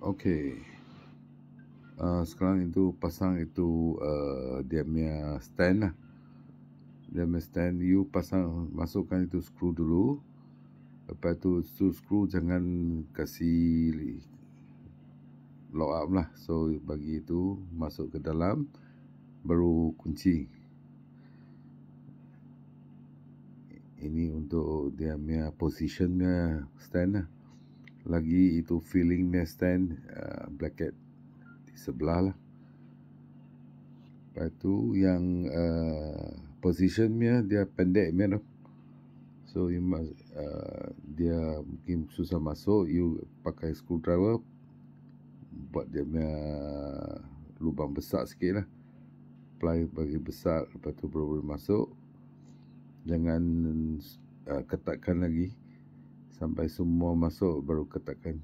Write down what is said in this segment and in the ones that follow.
Okey. Uh, sekarang itu pasang itu uh, dia punya stand lah. Dia punya stand. You pasang, masukkan itu screw dulu. Lepas itu tu screw jangan kasih lock up lah. So, bagi itu masuk ke dalam. Baru kunci. Ini untuk dia punya position punya stand lah lagi itu filling mesh stand uh, blanket di sebelah lah. Lepas tu yang uh, position dia, dia pendek dia tu. So, you must, uh, dia mungkin susah masuk, you pakai screwdriver buat dia punya lubang besar sikit lah. Ply bagi besar, lepas tu boleh masuk. Jangan uh, ketatkan lagi sampai semua masuk baru katakan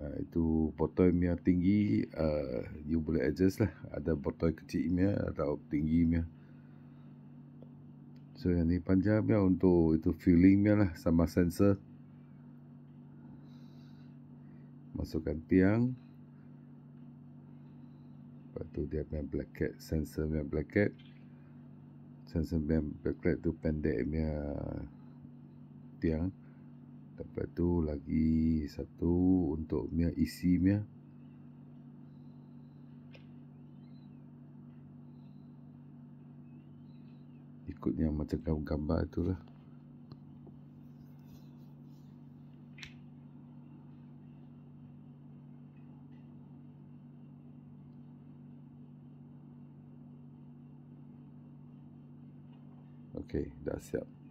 uh, itu botol mia tinggi uh, you boleh adjust lah ada botol kecil mia atau tinggi mia so yang ni panjang mia untuk itu feeling mia lah sama sensor masukkan tiang lepas tu dia punya black cat sensor punya black cat sensor punya black cat tu pendek punya tiang Lepas tu lagi satu untuk mia isi mia Ikutnya macam gambar, -gambar tu lah Okay, dah siap.